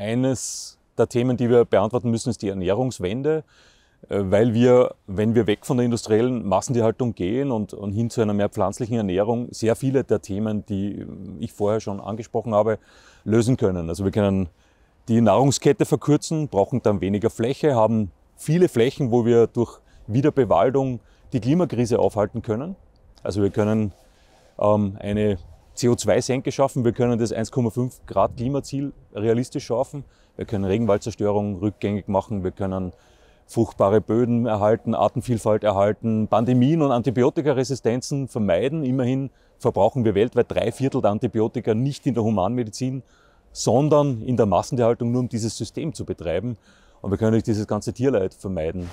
Eines der Themen, die wir beantworten müssen, ist die Ernährungswende, äh, weil wir, wenn wir weg von der industriellen Massentierhaltung gehen und, und hin zu einer mehr pflanzlichen Ernährung, sehr viele der Themen, die äh, ich vorher schon angesprochen habe, lösen können. Also wir können die Nahrungskette verkürzen, brauchen dann weniger Fläche, haben viele Flächen, wo wir durch Wiederbewaldung die Klimakrise aufhalten können. Also wir können ähm, eine CO2-Senke schaffen, wir können das 1,5 Grad Klimaziel realistisch schaffen, wir können Regenwaldzerstörung rückgängig machen, wir können fruchtbare Böden erhalten, Artenvielfalt erhalten, Pandemien und Antibiotikaresistenzen vermeiden. Immerhin verbrauchen wir weltweit drei Viertel der Antibiotika nicht in der Humanmedizin, sondern in der Massentierhaltung, nur um dieses System zu betreiben. Und wir können durch dieses ganze Tierleid vermeiden.